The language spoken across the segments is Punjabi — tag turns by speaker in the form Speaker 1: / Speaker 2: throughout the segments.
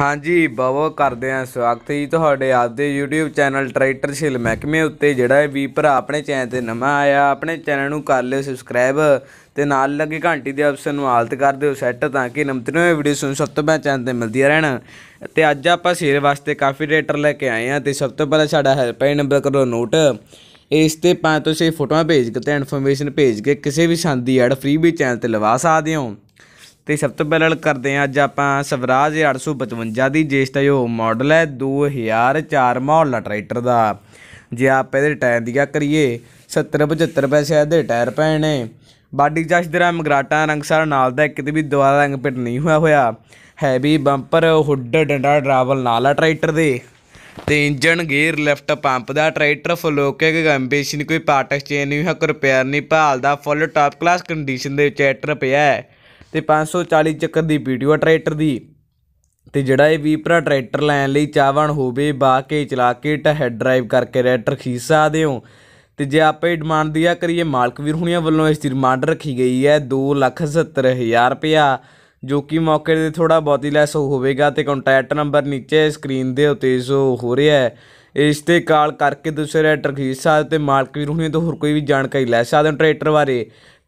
Speaker 1: ਹਾਂਜੀ ਬਹੁਤ ਕਰਦੇ ਆ ਸਵਾਗਤ ਜੀ ਤੁਹਾਡੇ ਆਪਦੇ YouTube ਚੈਨਲ ਟਰੈਕਟਰ ਛਿਲ ਮਹਿਕਮੇ ਉੱਤੇ ਜਿਹੜਾ ਹੈ ਵੀ ਭਰਾ ਆਪਣੇ ਚੈਨਲ ਤੇ ਨਵਾਂ ਆਇਆ ਆਪਣੇ ਚੈਨਲ ਨੂੰ ਕਰ ਲਿਓ ਸਬਸਕ੍ਰਾਈਬ ਤੇ ਨਾਲ ਲੱਗੇ ਘੰਟੀ ਦੇ ਆਪਸ਼ਨ ਨੂੰ ਹਾਲਤ ਕਰ ਦਿਓ ਸੈੱਟ ਤਾਂ ਕਿ ਹੋਏ ਵੀਡੀਓ ਸੁਣ ਸਭ ਤੋਂ ਪਹਿਲਾਂ ਚੈਨਲ ਤੇ ਮਿਲਦੀਆਂ ਰਹਿਣ ਤੇ ਅੱਜ ਆਪਾਂ ਸ਼ੇਰ ਵਾਸਤੇ ਕਾਫੀ ਟਰੈਕਟਰ ਲੈ ਕੇ ਆਏ ਆ ਤੇ ਸਭ ਤੋਂ ਪਹਿਲਾਂ ਸਾਡਾ ਹੈਲਪਲਾਈਨ ਨੰਬਰ ਕਰੋ ਨੋਟ ਇਸ ਤੇ ਪੰਜ ਤੋਂ ਛੇ ਫੋਟੋਆਂ ਭੇਜ ਕੇ ਤੇ ਇਨਫੋਰਮੇਸ਼ਨ ਭੇਜ ਕੇ ਕਿਸੇ ਵੀ ਸੰਦੀ ਐਡ ਫ੍ਰੀ ਵੀ ਚੈਨਲ ਤੇ ਲਵਾ ਸਕਦੇ ਹੋ ਤੇ ਸਭ ਤੋਂ ਪਹਿਲਾਂ ਕਰਦੇ ਆਂ ਅੱਜ ਆਪਾਂ ਸਵਰਾਜ 855 ਦੀ ਜੇਸਟਾ ਜੋ ਮਾਡਲ ਹੈ 2004 ਮਾਡਲ ਟਰੈਕਟਰ ਦਾ ਜੇ ਆਪ ਇਹਦੇ ਟਾਇਰ ਦੀ ਗੱਲ ਕਰੀਏ 70 75 ਪੈਸੇ ਇਹਦੇ ਟਾਇਰ ਪੈਣੇ ਨੇ ਬਾਡੀ ਜਸ਼ ਦਰਾ ਰੰਗ ਰੰਗ ਸਾਰਾ ਨਾਲ ਦਾ ਇੱਕ ਤੇ ਵੀ ਦੁਬਾਰਾ ਰੰਗ ਪਿੱਟ ਨਹੀਂ ਹੋਇਆ ਹੋਇਆ ਹੈਵੀ ਬੰਪਰ ਹੁੱਡ ਡੰਡਾ ਡਰਾਵਲ ਨਾਲ ਆ ਟਰੈਕਟਰ ਦੇ ਤੇ ਇੰਜਨ ਗੇਅਰ ਲਿਫਟ ਪੰਪ ਦਾ ਟਰੈਕਟਰ ਫੁੱਲ ਓਕੇ ਕੰਬੀਨੇਸ਼ਨ ਕੋਈ ਪਾਰਟ ਐਕਸਚੇਂਜ ਨਹੀਂ ਹੋਇਆ ਕੋਈ ਰਿਪੇਅਰ ਨਹੀਂ ਭਾਲਦਾ ਫੁੱਲ ਟਾਪ ਕਲਾਸ ਕੰਡੀਸ਼ਨ ਦੇ ਵਿੱਚ ਟਰੈਕਟਰ ਪਿਆ ਹੈ ਤੇ 540 ਚੱਕਰ ਦੀ ਪੀਟੀਓ ਟਰੈਕਟਰ ਦੀ ਤੇ ਜਿਹੜਾ ਇਹ ਵੀ ਭਰਾ ਟਰੈਕਟਰ ਲੈਣ ਲਈ ਚਾਹਵਣ ਹੋਵੇ ਬਾ ਕੇ ਚਲਾ ਕੇ ਹੈਡ ਡਰਾਈਵ ਕਰਕੇ ਟਰੈਕਟਰ ਖੀਸ ਸਕਦੇ ਹੋ ਤੇ ਜੇ ਆਪੇ ਡਿਮਾਂਡ ਦੀਆ ਕਰੀਏ ਮਾਲਕ ਵੀਰ ਹੁਣੀਆਂ ਵੱਲੋਂ ਇਸ ਦੀ ਡਿਮਾਂਡ ਰੱਖੀ ਗਈ ਹੈ 270000 ਰੁਪਇਆ ਜੋ ਕਿ ਮੌਕੇ ਦੇ ਥੋੜਾ ਬਹੁਤੀ ਲੈਸ ਹੋਵੇਗਾ ਤੇ ਕੰਟੈਕਟ ਨੰਬਰ ਨੀਚੇ ਸਕਰੀਨ ਦੇ ਉਤੇ ਜੋ ਹੋ ਰਿਹਾ ਹੈ ਇਸ ਤੇ ਕਾਲ ਕਰਕੇ ਦੂਸਰੇ ਟਰੈਕਟਰ ਖੀਸਾ ਸਕਦੇ ਤੇ ਮਾਲਕ ਵੀਰ ਹੁਣੀਆਂ ਤੋਂ ਹੋਰ ਕੋਈ ਵੀ ਜਾਣਕਾਰੀ ਲੈ ਸਕਦੇ ਹੋ ਟਰੈਕਟਰ ਬਾਰੇ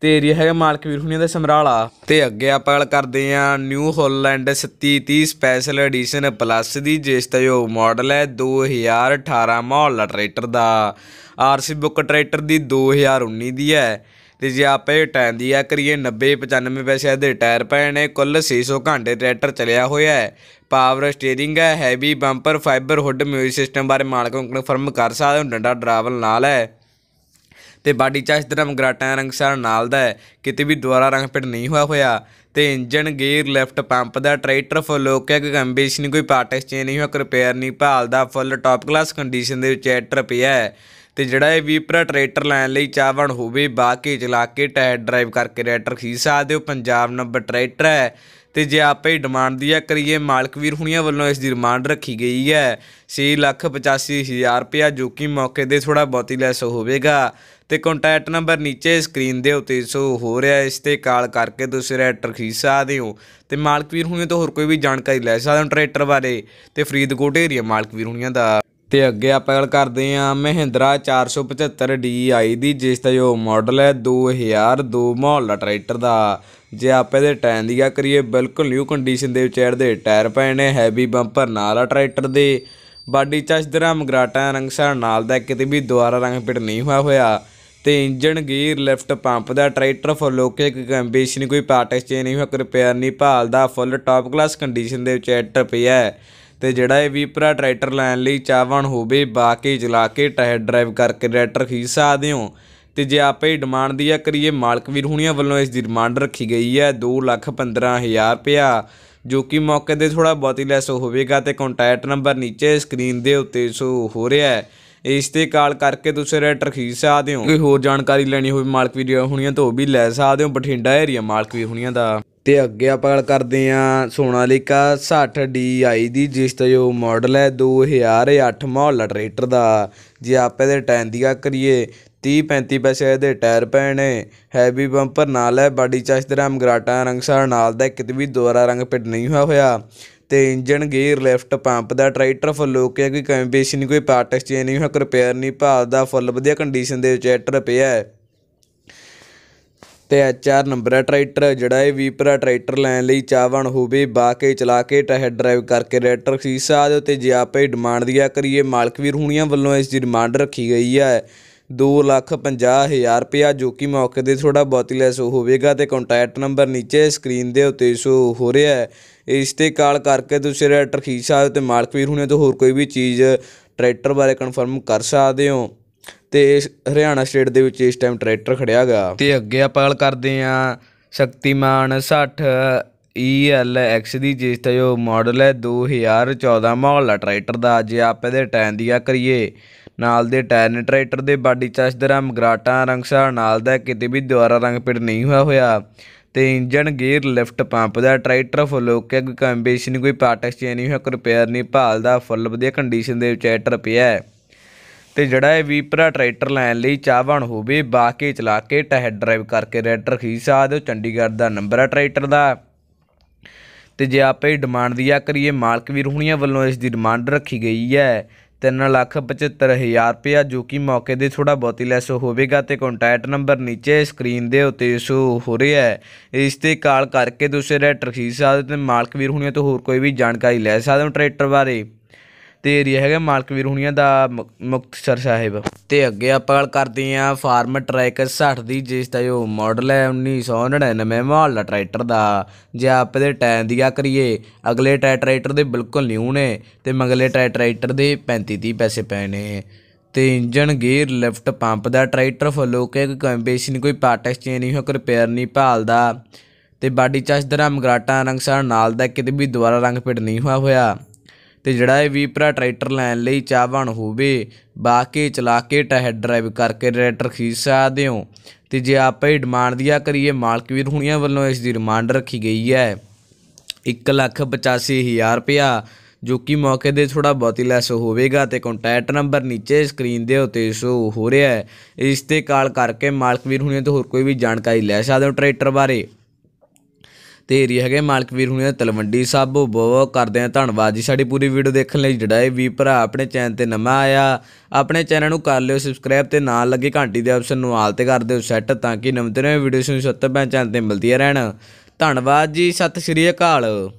Speaker 1: ਤੇ ਏਰੀਆ ਹੈਗਾ ਮਾਲਕ ਵੀਰ ਹੁਣੀਆਂ ਦਾ ਸਮਰਾਲਾ ਤੇ ਅੱਗੇ ਆਪਾਂ ਗੱਲ ਕਰਦੇ ਆ New Holland 3730 special edition plus ਦੀ ਜਿਸ ਦਾ ਜੋ ਮਾਡਲ ਹੈ 2018 ਮਾਡਲ ਟਰੈਕਟਰ ਦਾ ਆਰਸੀ ਬੁੱਕ ਟਰੈਕਟਰ ਦੀ 2019 ਦੀ ਹੈ ਤੇ ਜੇ ਆਪੇ ਟਾਈਮ ਦੀ ਆ ਕਰੀਏ 90 95 ਪੈਸੇ ਦੇ ਟਾਇਰ ਪਏ ਨੇ ਕੁੱਲ 600 ਘੰਟੇ ਟਰੈਕਟਰ ਚੱਲਿਆ ਹੋਇਆ ਹੈ ਪਾਵਰ ਸਟੀering ਹੈ heavy bumper fibre hood music system ਬਾਰੇ ਮਾਲਕ ਨੂੰ ਕਨਫਰਮ ਕਰ ਸਕਦੇ ਹੋ ਡੰਡਾ ਡਰਾਵਲ ਨਾਲ ਹੈ ਤੇ ਬਾਡੀ ਚਾਹ ਇਸ ਤਰ੍ਹਾਂ ਮਗਰਾਟਾਂ ਰੰਗਸਾਰ ਰੰਗ ਨਾਲ ਦਾ ਹੈ ਕਿਤੇ ਵੀ ਦੁਬਾਰਾ ਰੰਗ ਪੇਟ ਨਹੀਂ ਹੋਇਆ ਹੋਇਆ ਤੇ ਇੰਜਨ ਗੇਅਰ ਲੈਫਟ ਪੰਪ ਦਾ ਟਰੈਕਟਰ ਫੁੱਲ ਓਕੇ ਕੰਬੀਸ਼ਨ ਕੋਈ ਪਾਰਟ ਐਕਸਚੇਂਜ ਨਹੀਂ ਹੋਇਆ ਰਿਪੇਅਰ ਨਹੀਂ ਭਾਲਦਾ ਫੁੱਲ ਟਾਪ ਕਲਾਸ ਕੰਡੀਸ਼ਨ ਦੇ ਵਿੱਚ ਐਟਰ ਪਿਆ ਹੈ ਤੇ ਜਿਹੜਾ ਇਹ ਵੀ ਭਰਾ ਟਰੈਕਟਰ ਲੈਣ ਲਈ ਚਾਹਵਣ ਹੋਵੇ ਬਾਕੀ ਚਲਾ ਕੇ ਟਾਇਰ ਡਰਾਈਵ ਕਰਕੇ ਟਰੈਕਟਰ ਖਰੀਦ ਸਕਦੇ ਹੋ ਪੰਜਾਬ ਨੰਬਰ ਟਰੈਕਟਰ ਹੈ ਤੇ ਜੇ ਆਪੇ ਹੀ ਡਿਮਾਂਡ ਦੀ ਆ ਕਰੀਏ ਮਾਲਕ ਵੀਰ ਹੁਣੀਆਂ ਵੱਲੋਂ ਇਸ ਦੀ ਡਿਮਾਂਡ ਰੱਖੀ ਗਈ ਹੈ 6,85,000 ਰੁਪਿਆ ਜੋ ਕਿ ਮੌਕੇ ਦੇ ਥੋੜਾ ਬਹੁਤੀ ਲੈਸ ਹੋਵੇਗਾ ਤੇ ਕੰਟੈਕਟ ਨੰਬਰ ਨੀਚੇ ਸਕਰੀਨ ਦੇ ਉੱਤੇ ਸੋ ਹੋ ਰਿਹਾ ਇਸ ਤੇ ਕਾਲ ਕਰਕੇ ਤੁਸੀਂ ਟਰੈਕਟਰ ਖਰੀਦ ਸਕਦੇ ਹੋ ਤੇ ਮਾਲਕ ਵੀਰ ਹੁਣੀਆਂ ਤੋਂ ਹੋਰ ਕੋਈ ਵੀ ਜਾਣਕਾਰੀ ਲੈ ਸਕਦੇ ਹੋ ਟਰੈਕਟਰ ਬਾਰੇ ਤੇ ਫਰੀਦਕੋਟ ਏਰੀਆ ਮਾਲਕ ਵੀਰ ਹੁਣੀਆਂ ਦਾ ਤੇ ਅੱਗੇ ਆਪਾਂ ਗੱਲ ਕਰਦੇ ਹਾਂ ਮਹਿੰਦਰਾ 475 DI ਦੀ ਜਿਸ ਦਾ ਜੋ ਮਾਡਲ ਹੈ 2002 ਮਾਡਲ ਟਰੈਕਟਰ ਦਾ ਜੇ ਆਪਾਂ ਇਹਦੇ ਟਾਇਰ ਦੀ ਗੱਲ ਕਰੀਏ ਬਿਲਕੁਲ ਨਿਊ ਕੰਡੀਸ਼ਨ ਦੇ ਵਿੱਚ ਇਹਦੇ ਟਾਇਰ ਪਏ ਨੇ ਹੈਵੀ ਬੰਪਰ ਨਾਲ ਆ ਟਰੈਕਟਰ ਦੇ ਬਾਡੀ ਚਸ਼ਦਰਾ ਮਗਰਾਟਾ ਰੰਗਸਾ ਨਾਲ ਦਾ ਕਿਤੇ ਵੀ ਦੁਬਾਰਾ ਰੰਗ ਪਿਟ ਨਹੀਂ ਹੋਇਆ ਹੋਇਆ ਤੇ ਇੰਜਨ ਗੇਅਰ ਲਿਫਟ ਪੰਪ ਦਾ ਟਰੈਕਟਰ ਫੁੱਲ ਓਕੇ ਕੰਡੀਸ਼ਨ ਕੋਈ ਪਾਰਟ ਐਕਸਚੇਂਜ ਨਹੀਂ ਹੋਇਆ ਰਿਪੇਅਰ ਨਹੀਂ ਭਾਲਦਾ ਫੁੱਲ ਟਾਪ ਕਲਾਸ ਕੰਡੀਸ਼ਨ ਦੇ ਵਿੱਚ ਐਟਰ ਪਿਆ ਤੇ ਜਿਹੜਾ ਇਹ ਵੀ ਪਰਾ ਟਰੈਕਟਰ ਲੈਣ ਲਈ ਚਾਹਵਾਨ ਹੋਵੇ ਬਾਕੀ ਚਲਾ ਕੇ ਟਹਿ ਡਰਾਈਵ ਕਰਕੇ ਟਰੈਕਟਰ ਖਰੀਦ ਸਕਦੇ ਹੋ ਤੇ ਜੇ ਆਪੇ ਹੀ ਡਿਮਾਂਡ ਦੀ ਆ ਕਰੀਏ ਮਾਲਕ ਵੀਰ ਹੁਣੀਆਂ ਵੱਲੋਂ ਇਸ ਦੀ ਡਿਮਾਂਡ ਰੱਖੀ ਗਈ ਹੈ 215000 ਰੁਪਿਆ ਜੋ ਕਿ ਮੌਕੇ ਦੇ ਥੋੜਾ ਬਹੁਤੀ ਲੈਸ ਹੋਵੇਗਾ ਤੇ ਕੰਟੈਕਟ ਨੰਬਰ ਨੀਚੇ ਸਕਰੀਨ ਦੇ ਉੱਤੇ ਸੋ ਹੋ ਰਿਹਾ ਹੈ ਇਸ ਤੇ ਕਾਲ ਕਰਕੇ ਤੁਸੀਂ ਰੇਟ ਖਰੀਦ ਸਕਦੇ ਹੋ ਕੋਈ ਹੋਰ ਜਾਣਕਾਰੀ ਲੈਣੀ ਹੋਵੇ ਮਾਲਕ ਵੀਡੀਓ ਹੁਣੀਆਂ ਤੋਂ ਵੀ ਲੈ ਸਕਦੇ ਹੋ ਬਠਿੰਡਾ ਏਰੀਆ ਮਾਲਕ ਵੀ ਹੁਣੀਆਂ ਦਾ ਤੇ ਅੱਗੇ ਆਪਾਂ ਗੱਲ ਕਰਦੇ ਆ ਸੋਨਾਲੀਕਾ 60 DI ਦੀ ਜਿਸ ਦਾ ਜੋ ਮਾਡਲ ਹੈ 2008 ਮਾਡਲ ਟਰੈਕਟਰ ਦਾ ਜੇ ਆਪੇ ਦੇ ਟਾਈਮ ਦੀ ਗੱਲ ਕਰੀਏ 30 35 ਪੈਸੇ ਦੇ ਟਾਇਰ ਪੈਣੇ ਹੈਵੀ ਬੰਪਰ ਨਾਲ ਹੈ ਬਾਡੀ ਰਾਮ ਗਰਾਟਾ ਸਾਰ ਨਾਲ ਦਾ ਕਿਤੇ ਵੀ ਦੁਬਾਰਾ ਰੰਗ ਪਿੱਟ ਨਹੀਂ ਹੋਇਆ ਹੋਇਆ ਤੇ ਇੰਜਨ ਗੇਅਰ ਲਿਫਟ ਪੰਪ ਦਾ ਟਰੈਕਟਰ ਫੁੱਲ ਹੋ ਹੈ ਕੋਈ ਕਮੀ ਨਹੀਂ ਕੋਈ ਪਾਰਟ ਐਕਸਚੇਂਜ ਨਹੀਂ ਹੋਇਆ ਕੋਈ ਰਿਪੇਅਰ ਨਹੀਂ ਭਾਲ ਦਾ ਫੁੱਲ ਵਧੀਆ ਕੰਡੀਸ਼ਨ ਦੇ ਵਿੱਚ ਟਰੈਕਟਰ ਪਿਆ ਹੈ ਤੇ ਐਚਆਰ ਨੰਬਰ ਹੈ ਟਰੈਕਟਰ ਜਿਹੜਾ ਇਹ ਵੀਪਰਾ ਟਰੈਕਟਰ ਲੈਣ ਲਈ ਚਾਹਵਣ ਹੋਵੇ ਬਾਕੇ ਚਲਾ ਕੇ ਟਹਿ ਡਰਾਈਵ ਕਰਕੇ ਟਰੈਕਟਰ ਖੀਸਾ ਦੇ ਉੱਤੇ ਜੇ ਆਪੇ ਡਿਮਾਂਡ ਦੀਆ ਕਰੀਏ ਮਾਲਕ ਵੀਰ ਹੁਣੀਆਂ ਵੱਲੋਂ ਇਸ ਦੀ ਡਿਮਾਂਡ ਰੱਖੀ ਗਈ ਹੈ 250000 ਲੱਖ ਹਜ਼ਾਰ ਰੁਪਇਆ ਜੋ ਕਿ ਮੌਕੇ ਦੇ ਥੋੜਾ ਬਹੁਤੀ ਲੈਸ ਹੋਵੇਗਾ ਤੇ ਕੰਟੈਕਟ ਨੰਬਰ ਨੀਚੇ ਸਕਰੀਨ ਦੇ ਉੱਤੇ ਸ਼ੋ ਹੋ ਰਿਹਾ ਹੈ ਇਸ ਤੇ ਕਾਲ ਕਰਕੇ ਤੁਸੀਂ ਰੈਟਰ ਖੀ ਸਾਹਿਬ ਤੇ ਮਾਲਕ ਵੀਰ ਹੁਣੇ ਤੋਂ ਹੋਰ ਕੋਈ ਵੀ ਚੀਜ਼ ਟਰੈਕਟਰ ਬਾਰੇ ਕਨਫਰਮ ਕਰ ਸਕਦੇ ਹੋ ਤੇ ਹਰਿਆਣਾ ਸਟੇਟ ਦੇ ਵਿੱਚ ਇਸ ਟਾਈਮ ਟਰੈਕਟਰ ਖੜਿਆ ਗਿਆ ਤੇ ਅੱਗੇ ਆਪਾਂ ਗੱਲ ਕਰਦੇ ਆ ਸ਼ਕਤੀਮਾਨ 60 ELX ਦੀ ਜਿਸ ਦਾ ਜੋ ਮਾਡਲ ਹੈ 2014 ਮਾਡਲ ਟਰੈਕਟਰ ਦਾ ਜੇ ਆਪਾਂ ਇਹਦੇ ਟਾਈਮ ਦੀ ਆ ਕਰੀਏ ਨਾਲ ਦੇ ਟਾਇਰ ਨੇ ਟਰੈਕਟਰ ਦੇ ਬਾਡੀ ਚਸ਼ਦਰਾ ਮਗਰਾਟਾ ਰੰਗਸਾ ਨਾਲ ਦਾ ਕਿਤੇ ਵੀ ਦੁਆਰਾ ਰੰਗ ਪੇਂਟ ਨਹੀਂ ਹੋਇਆ ਹੋਇਆ ਤੇ ਇੰਜਨ ਗੇਅਰ ਲਿਫਟ ਪੰਪ ਦਾ ਟਰੈਕਟਰ ਫੁੱਲ ਓਕੇ ਕੋਈ ਕੰਬੀਸ਼ਨ ਕੋਈ ਪਾਰਟ ਐਕਸਚੇਂਜ ਨਹੀਂ ਹੋਇਆ ਕੋਈ ਰਿਪੇਅਰ ਨਹੀਂ ਭਾਲ ਦਾ ਫੁੱਲ ਵਧੀਆ ਕੰਡੀਸ਼ਨ ਦੇ ਵਿੱਚ ਟਰੈਕਟਰ ਪਿਆ ਤੇ ਜਿਹੜਾ ਇਹ ਵੀਪਰਾ ਟਰੈਕਟਰ ਲੈਣ ਲਈ ਚਾਹਵਾਨ ਹੋਵੇ ਬਾਕੀ ਚਲਾ ਕੇ ਟਹਿ ਡਰਾਈਵ ਕਰਕੇ ਟਰੈਕਟਰ ਖੀ ਸਕਦੇ ਚੰਡੀਗੜ੍ਹ ਦਾ ਨੰਬਰ ਹੈ ਟਰੈਕਟਰ ਦਾ ਤੇ ਜੇ ਆਪੇ ਡਿਮਾਂਡ ਦੀਆ ਕਰੀਏ ਮਾਲਕ ਵੀਰ ਹੁਣੀਆਂ ਵੱਲੋਂ ਇਸ ਦੀ ਡਿਮਾਂਡ ਰੱਖੀ ਗਈ ਹੈ 3 ਲੱਖ 75 ਹਜ਼ਾਰ ਰੁਪਇਆ ਜੋ ਕਿ ਮੌਕੇ ਦੇ ਥੋੜਾ ਬਹੁਤੀ ਲੈਸ ਹੋਵੇਗਾ ਤੇ ਕੰਟੈਕਟ ਨੰਬਰ ਨੀਚੇ ਸਕਰੀਨ ਦੇ ਉੱਤੇ ਸ਼ੋ ਹੋ ਰਿਹਾ ਹੈ ਇਸ ਤੇ ਕਾਲ ਕਰਕੇ ਦੂਸਰੇ ਟਰਕੀ ਸਾਹਿਬ ਦੇ ਤੇ ਮਾਲਕ ਵੀਰ ਹੁਣੇ ਤੋਂ ਹੋਰ ਕੋਈ ਵੀ ਜਾਣਕਾਰੀ ਲੈ ਸਕਦੇ ਹੋ ਟਰੈਕਟਰ ਬਾਰੇ ਤੇ ਏਰੀਆ ਹੈਗਾ ਮਾਲਕਵੀਰ ਹੁਣੀਆਂ ਦਾ ਮੁਕਤਸਰ ਸਾਹਿਬ ਤੇ ਅੱਗੇ ਆਪਾਂ ਗੱਲ ਕਰਦੇ ਆ ਫਾਰਮ ਟਰੈਕ 60 ਦੀ ਜਿਸ ਦਾ ਜੋ ਮਾਡਲ ਹੈ 1999 ਦਾ ਟਰੈਕਟਰ ਦਾ ਜੇ ਆਪ ਦੇ ਟਾਇਰ ਦੀ ਆ ਕਰੀਏ ਅਗਲੇ ਟਰੈਕਟਰ ਦੇ ਬਿਲਕੁਲ ਨਿਊ ਨੇ ਤੇ ਮੰਗਲੇ ਟਰੈਕਟਰ ਦੇ 35 30 ਪੈਸੇ ਪਏ ਨੇ ਤੇ ਇੰਜਨ ਗੇਅਰ ਲਿਫਟ ਪੰਪ ਦਾ ਟਰੈਕਟਰ ਫਲੋ ਕੇ ਕੋਈ ਕੰਬੇਸ਼ਨ ਕੋਈ ਪਾਰਟ ਐਕਸਚੇਂਜ ਨਹੀਂ ਹੋ ਕੋਈ ਰਿਪੇਅਰ ਨਹੀਂ ਭਾਲਦਾ ਤੇ ਬਾਡੀ ਚਾਸ ਦਰਾਮ ਗਰਾਟਾ ਰੰਗ ਸਾਰ ਨਾਲ ਦਾ ਕਿਤੇ ਵੀ ਦੁਬਾਰਾ ਰੰਗ ਫਿਟ ਨਹੀਂ ਹੋਇਆ ਹੋਇਆ ਤੇ ਜਿਹੜਾ ਇਹ ਵੀ ਭਰਾ ਟਰੈਕਟਰ ਲੈਣ ਲਈ ਚਾਹਵਾਨ ਹੋਵੇ ਬਾਕੀ ਚਲਾ ਕੇ ਟਹਿ ਡਰਾਈਵ ਕਰਕੇ ਟਰੈਕਟਰ ਖਰੀਦ ਸਕਦੇ ਹੋ ਤੇ ਜੇ ਆਪਾਂ ਇਹ ਡਿਮਾਂਡ ਦੀਆ ਕਰੀਏ ਮਾਲਕ ਵੀਰ ਹੁਣੀਆਂ ਵੱਲੋਂ ਇਸ ਦੀ ਰਿਮਾਂਡ ਰੱਖੀ ਗਈ ਹੈ 185000 ਰੁਪਿਆ ਜੋ ਕਿ ਮੌਕੇ ਦੇ ਥੋੜਾ ਬਹੁਤੀ ਲੈਸ ਹੋਵੇਗਾ ਤੇ ਕੰਟੈਕਟ ਨੰਬਰ ਨੀਚੇ ਸਕਰੀਨ ਦੇ ਉੱਤੇ ਸ਼ੋ ਹੋ ਰਿਹਾ ਹੈ ਇਸ ਤੇ ਕਾਲ ਕਰਕੇ ਮਾਲਕ ਵੀਰ ਹੁਣੇ ਤੋਂ ਹੋਰ ਕੋਈ ਵੀ ਜਾਣਕਾਰੀ ਲੈ ਸਕਦੇ ਹੋ ਟਰੈਕਟਰ ਬਾਰੇ ਤੇ ਏਰੀਆ ਹੈਗੇ ਮਾਲਕ ਵੀਰ ਹੁਣੇ ਤਲਵੰਡੀ ਸਾਬੋ ਬੋ ਕਰਦੇ ਆ ਧੰਨਵਾਦ ਜੀ ਸਾਡੀ ਪੂਰੀ ਵੀਡੀਓ ਦੇਖਣ ਲਈ ਜਿਹੜਾ ਇਹ ਵੀ ਭਰਾ ਆਪਣੇ ਚੈਨਲ ਤੇ ਨਵਾਂ ਆਇਆ ਆਪਣੇ ਚੈਨਲ ਨੂੰ ਕਰ ਲਿਓ ਸਬਸਕ੍ਰਾਈਬ ਤੇ ਨਾਲ ਲੱਗੇ ਘੰਟੀ ਦੇ ਆਪਸ਼ਨ ਨੂੰ ਆਲ ਤੇ ਕਰ ਦਿਓ ਸੈੱਟ ਤਾਂ ਕਿ ਨਵੇਂ ਤੋਂ ਨਵੇਂ ਵੀਡੀਓਸ ਨੂੰ ਸੱਤ ਪੈ ਚੈਨਲ ਤੇ ਮਿਲਦੀਆਂ ਰਹਿਣ ਧੰਨਵਾਦ ਜੀ ਸਤਿ ਸ਼੍ਰੀ ਅਕਾਲ